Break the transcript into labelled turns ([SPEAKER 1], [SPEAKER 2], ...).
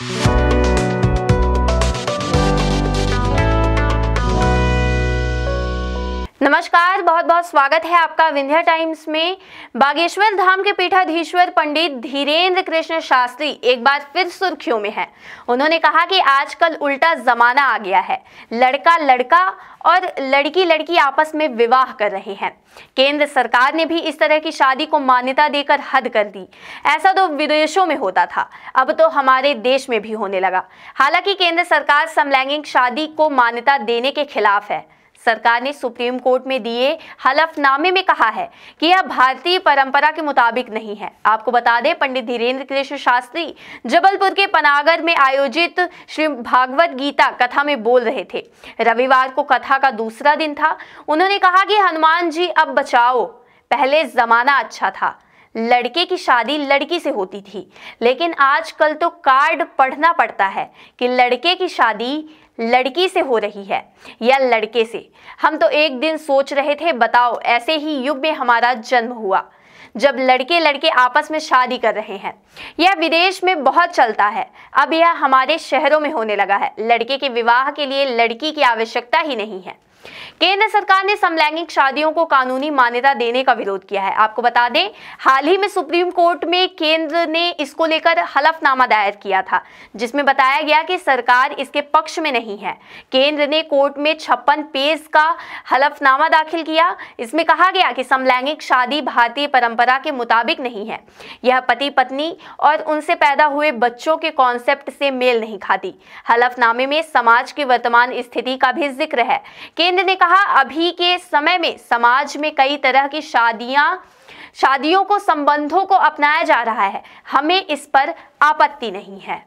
[SPEAKER 1] Yeah. नमस्कार बहुत बहुत स्वागत है आपका विंध्या टाइम्स में बागेश्वर धाम के पीठाधीश्वर पंडित धीरेन्द्र कृष्ण शास्त्री एक बार फिर सुर्खियों में है उन्होंने कहा कि आजकल उल्टा जमाना आ गया है लड़का लड़का और लड़की लड़की आपस में विवाह कर रहे हैं केंद्र सरकार ने भी इस तरह की शादी को मान्यता देकर हद कर दी ऐसा तो विदेशों में होता था अब तो हमारे देश में भी होने लगा हालांकि केंद्र सरकार समलैंगिक शादी को मान्यता देने के खिलाफ है सरकार ने सुप्रीम कोर्ट में दिए हलफनामे में कहा है कि यह भारतीय परंपरा के मुताबिक नहीं है आपको बता दें पंडित धीरेन्द्र कृष्ण शास्त्री जबलपुर के पनागर में आयोजित श्री भागवत गीता कथा में बोल रहे थे रविवार को कथा का दूसरा दिन था उन्होंने कहा कि हनुमान जी अब बचाओ पहले जमाना अच्छा था लड़के की शादी लड़की से होती थी लेकिन आजकल तो कार्ड पढ़ना पड़ता है कि लड़के की शादी लड़की से हो रही है या लड़के से हम तो एक दिन सोच रहे थे बताओ ऐसे ही युग में हमारा जन्म हुआ जब लड़के लड़के आपस में शादी कर रहे हैं यह विदेश में बहुत चलता है अब यह हमारे शहरों में होने लगा है लड़के के विवाह के लिए लड़की की आवश्यकता ही नहीं है केंद्र सरकार ने समलैंगिक शादियों को कानूनी मान्यता देने का विरोध किया है आपको बता दें हाल ही में सुप्रीम कोर्ट में केंद्र ने इसको लेकर हलफनामा दायर किया था जिसमें बताया गया कि सरकार इसके पक्ष में नहीं है केंद्र ने कोर्ट में छप्पन पेज का हलफनामा दाखिल किया इसमें कहा गया कि समलैंगिक शादी भारतीय परंपरा के मुताबिक नहीं है यह पति पत्नी और उनसे पैदा हुए बच्चों के कॉन्सेप्ट से मेल नहीं खाती हलफनामे में समाज की वर्तमान स्थिति का भी जिक्र है केंद्र गोविंद ने कहा अभी के समय में समाज में कई तरह की शादियां शादियों को संबंधों को अपनाया जा रहा है हमें इस पर आपत्ति नहीं है